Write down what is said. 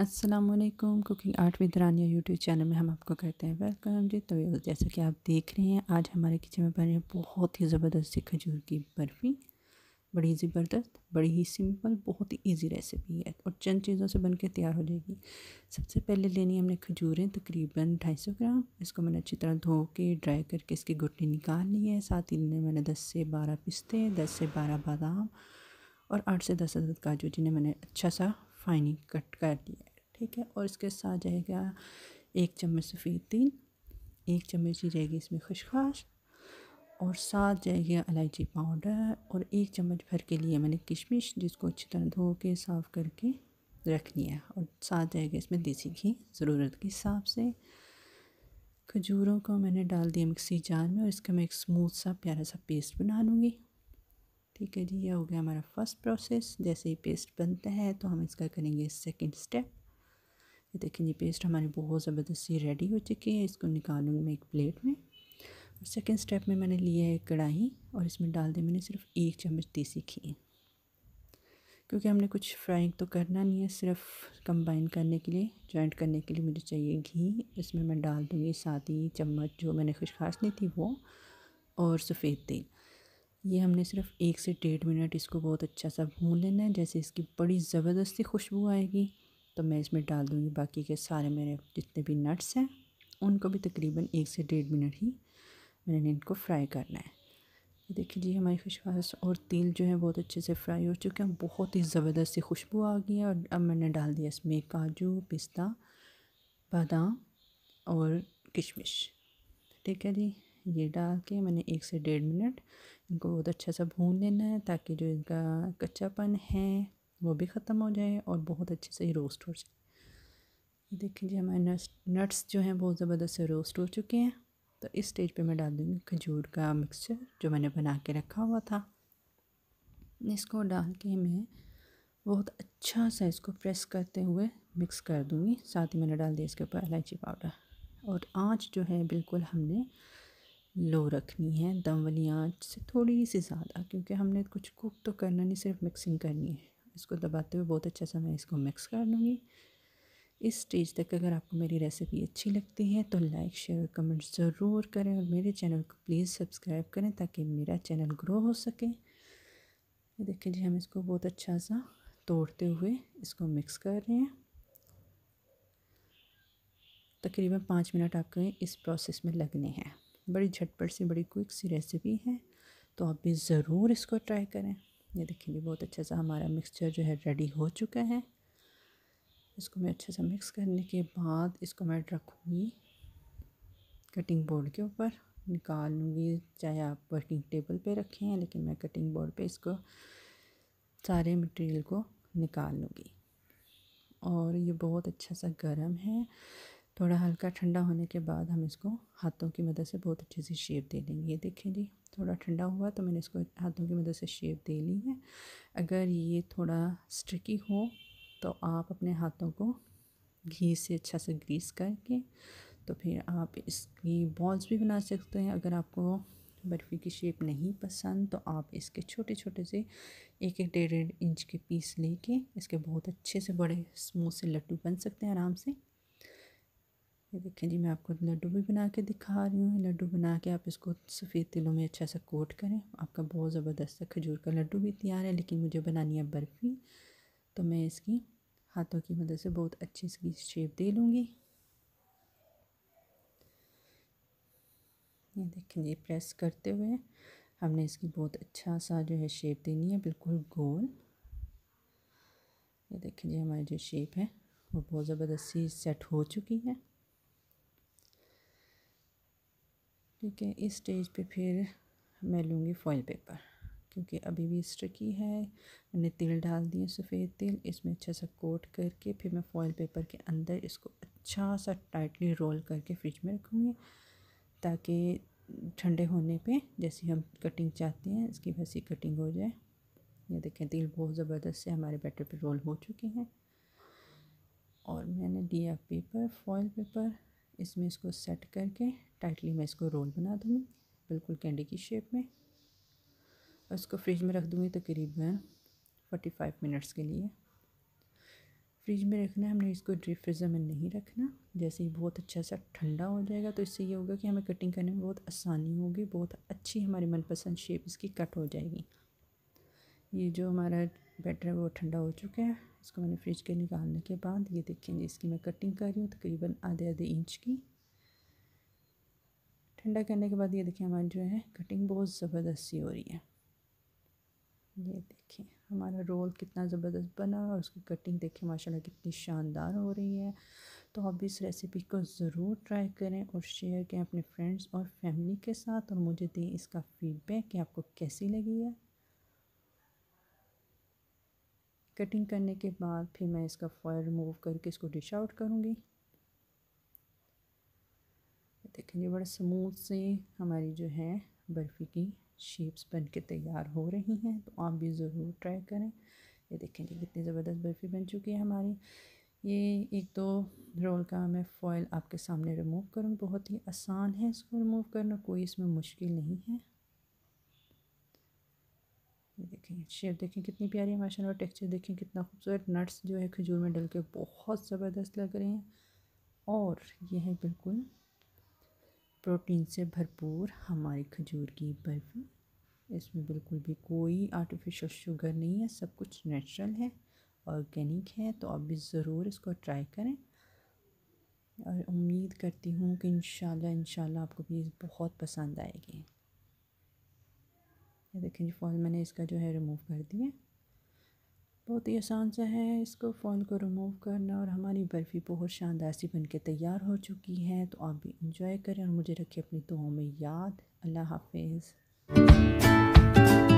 Aslam cooking art with Rania YouTube channel में हम आपको करते हैं वेलकम जी तो जैसा कि आप देख रहे हैं आज हमारे किचन में बने बहुत ही ज़बरदस्त सी खजूर की बर्फ़ी बड़ी ज़बरदस्त बड़ी ही सिंपल बहुत ही इजी रेसिपी है और चंद चीज़ों से बनके तैयार हो जाएगी सबसे पहले लेनी हमने खजूरें तकरीबन ढाई सौ ग्राम इसको मैंने अच्छी तरह धो के ड्राई करके इसकी गुटली निकाल ली है साथ ही मैंने दस से बारह पिस्ते दस से बारह बादाम और आठ से दस अदद काजू जिन्हें मैंने अच्छा सा फाइनिंग कट कर लिया ठीक है और इसके साथ जाएगा एक चम्मच सफ़ेद तिल एक चम्मच ही जाएगी इसमें खुशखाश और साथ जाएगी इलायची पाउडर और एक चम्मच भर के लिए मैंने किशमिश जिसको अच्छी तरह धो के साफ़ करके रखनी है और साथ जाएगा इसमें देसी घी ज़रूरत के हिसाब से खजूरों को मैंने डाल दिया मिक्सी जार में और इसका मैं एक स्मूथ सा प्यारा सा पेस्ट बना लूँगी ठीक है जी यह हो गया हमारा फर्स्ट प्रोसेस जैसे ही पेस्ट बनता है तो हम इसका करेंगे सेकंड स्टेप ये देखें ये पेस्ट हमारी बहुत ज़बरदस्ती रेडी हो चुकी है इसको निकालूंगी मैं एक प्लेट में और सेकेंड स्टेप में मैंने लिया है कढ़ाई और इसमें डाल दी मैंने सिर्फ एक चम्मच देसी घी क्योंकि हमने कुछ फ्राइंग तो करना नहीं है सिर्फ कंबाइन करने के लिए जॉइंट करने के लिए मुझे चाहिए घी इसमें मैं डाल दूँगी सादी चम्मच जो मैंने खुशखास ली थी वो और सफ़ेद तेल ये हमने सिर्फ एक से डेढ़ मिनट इसको बहुत अच्छा सा भून लेना है जैसे इसकी बड़ी ज़बरदस्ती खुशबू आएगी तो मैं इसमें डाल दूँगी बाकी के सारे मेरे जितने भी नट्स हैं उनको भी तकरीबन एक से डेढ़ मिनट ही मैंने इनको फ्राई करना है देखिए जी हमारी खुशवास और तिल जो है बहुत अच्छे से फ्राई हो चुके हैं बहुत ही ज़बरदस्त सी खुशबू आ गई है और अब मैंने डाल दिया इसमें काजू पिस्ता बादाम और किशमिश ठीक है जी ये डाल के मैंने एक से डेढ़ मिनट इनको बहुत अच्छा सा भून लेना है ताकि जो इनका कच्चापन है वो भी ख़त्म हो जाए और बहुत अच्छे से ही रोस्ट हो जाए ये देखिए जी हमारे नट्स नट्स जो हैं बहुत ज़बरदस्त से रोस्ट हो चुके हैं तो इस स्टेज पे मैं डाल दूँगी खजूर का मिक्सचर जो मैंने बना के रखा हुआ था इसको डाल के मैं बहुत अच्छा सा इसको प्रेस करते हुए मिक्स कर दूँगी साथ ही मैंने डाल दिया इसके ऊपर इलायची पाउडर और आँच जो है बिल्कुल हमने लो रखनी है दम वाली आँच से थोड़ी सी ज़्यादा क्योंकि हमने कुछ कुक तो करना नहीं सिर्फ मिक्सिंग करनी है इसको दबाते हुए बहुत अच्छा सा मैं इसको मिक्स कर लूँगी इस स्टेज तक अगर आपको मेरी रेसिपी अच्छी लगती है तो लाइक शेयर कमेंट ज़रूर करें और मेरे चैनल को प्लीज़ सब्सक्राइब करें ताकि मेरा चैनल ग्रो हो सके देखिए जी हम इसको बहुत अच्छा सा तोड़ते हुए इसको मिक्स कर रहे हैं तकरीबन पाँच मिनट आपके इस प्रोसेस में लगने हैं बड़ी झटपट सी बड़ी क्विक सी रेसिपी है तो आप भी ज़रूर इसको ट्राई करें ये देखिए जी बहुत अच्छा सा हमारा मिक्सचर जो है रेडी हो चुका है इसको मैं अच्छे से मिक्स करने के बाद इसको मैं रखूँगी कटिंग बोर्ड के ऊपर निकाल लूँगी चाहे आप वर्किंग टेबल पे रखें हैं लेकिन मैं कटिंग बोर्ड पे इसको सारे मटेरियल को निकाल लूँगी और ये बहुत अच्छा सा गर्म है थोड़ा हल्का ठंडा होने के बाद हम इसको हाथों की मदद से बहुत अच्छे से शेप दे लेंगे ये देखिए जी थोड़ा ठंडा हुआ तो मैंने इसको हाथों की मदद से शेप दे ली है अगर ये थोड़ा स्ट्रिकी हो तो आप अपने हाथों को घी से अच्छा से ग्रीस करके तो फिर आप इसकी बॉल्स भी बना सकते हैं अगर आपको बर्फ़ी की शेप नहीं पसंद तो आप इसके छोटे छोटे से एक एक डेढ़ डेढ़ इंच के पीस लेके इसके बहुत अच्छे से बड़े स्मूथ से लड्डू बन सकते हैं आराम से ये देखें जी मैं आपको लड्डू भी बना के दिखा रही हूँ लड्डू बना के आप इसको सफ़ेद तिलों में अच्छा सा कोट करें आपका बहुत ज़बरदस्त सा खजूर का लड्डू भी तैयार है लेकिन मुझे बनानी है बर्फ़ी तो मैं इसकी हाथों की मदद से बहुत अच्छी इसकी शेप दे लूँगी ये देखें जी प्रेस करते हुए हमने इसकी बहुत अच्छा सा जो है शेप देनी है बिल्कुल गोल ये देखें जी हमारी जो शेप है वो बहुत ज़बरदस्ती सेट हो चुकी है ठीक है इस स्टेज पे फिर मैं लूँगी फॉइल पेपर क्योंकि अभी भी स्ट्रिकी है मैंने तेल डाल दिए सफ़ेद तेल इसमें अच्छा सा कोट करके फिर मैं फॉइल पेपर के अंदर इसको अच्छा सा टाइटली रोल करके फ्रिज में रखूँगी ताकि ठंडे होने पे जैसे हम कटिंग चाहते हैं इसकी वैसी कटिंग हो जाए ये देखें तेल बहुत ज़बरदस्त से हमारे बैटर पे रोल हो चुके हैं और मैंने लिया पेपर फॉइल पेपर इसमें इसको सेट करके टाइटली मैं इसको रोल बना दूँगी बिल्कुल कैंडी की शेप में और इसको फ्रिज में रख दूँगी तकरीबन फोर्टी फाइव मिनट्स के लिए फ्रिज में रखना हमने इसको ड्रीप फ्रीज़र में नहीं रखना जैसे ही बहुत अच्छा सा ठंडा हो जाएगा तो इससे ये होगा कि हमें कटिंग करने में बहुत आसानी होगी बहुत अच्छी हमारी मनपसंद शेप इसकी कट हो जाएगी ये जो हमारा बैटर है वो ठंडा हो चुका है इसको मैंने फ्रिज के निकालने के बाद ये देखें इसकी मैं कटिंग कर रही हूँ तकरीबन आधे आधे इंच की ठंडा करने के बाद ये देखें हमारी जो है कटिंग बहुत ज़बरदस्त सी हो रही है ये देखें हमारा रोल कितना ज़बरदस्त बना और उसकी कटिंग देखें माशाल्लाह कितनी शानदार हो रही है तो आप इस रेसिपी को ज़रूर ट्राई करें और शेयर करें अपने फ्रेंड्स और फैमिली के साथ और मुझे दें इसका फीडबैक कि आपको कैसी लगी है कटिंग करने के बाद फिर मैं इसका फॉयल रिमूव करके इसको डिश आउट करूँगी देखेंगे बड़ा स्मूथ से हमारी जो है बर्फ़ी की शेप्स बन के तैयार हो रही हैं तो आप भी ज़रूर ट्राई करें ये देखें जी कितनी ज़बरदस्त बर्फ़ी बन चुकी है हमारी ये एक दो रोल का मैं फ़ॉयल आपके सामने रिमूव करूँ बहुत ही आसान है इसको रिमूव करना कोई इसमें मुश्किल नहीं है ये देखें शेप देखें कितनी प्यारी है माशाल्लाह टेक्सचर देखें कितना खूबसूरत नट्स जो है खजूर में डल के बहुत ज़बरदस्त लग रहे हैं और यह है बिल्कुल प्रोटीन से भरपूर हमारी खजूर की बर्फ़ी इसमें बिल्कुल भी कोई आर्टिफिशियल शुगर नहीं है सब कुछ नेचुरल है ऑर्गेनिक है तो आप भी ज़रूर इसको ट्राई करें और उम्मीद करती हूँ कि इन शाला इन आपको भी बहुत पसंद आएगी ये देखें जी फॉल मैंने इसका जो है रिमूव कर दिया बहुत ही आसान सा है इसको फॉल को रिमूव करना और हमारी बर्फ़ी बहुत शानदार सी बन के तैयार हो चुकी है तो आप भी इंजॉय करें और मुझे रखें अपनी दुआओं में याद अल्लाह हाफिज़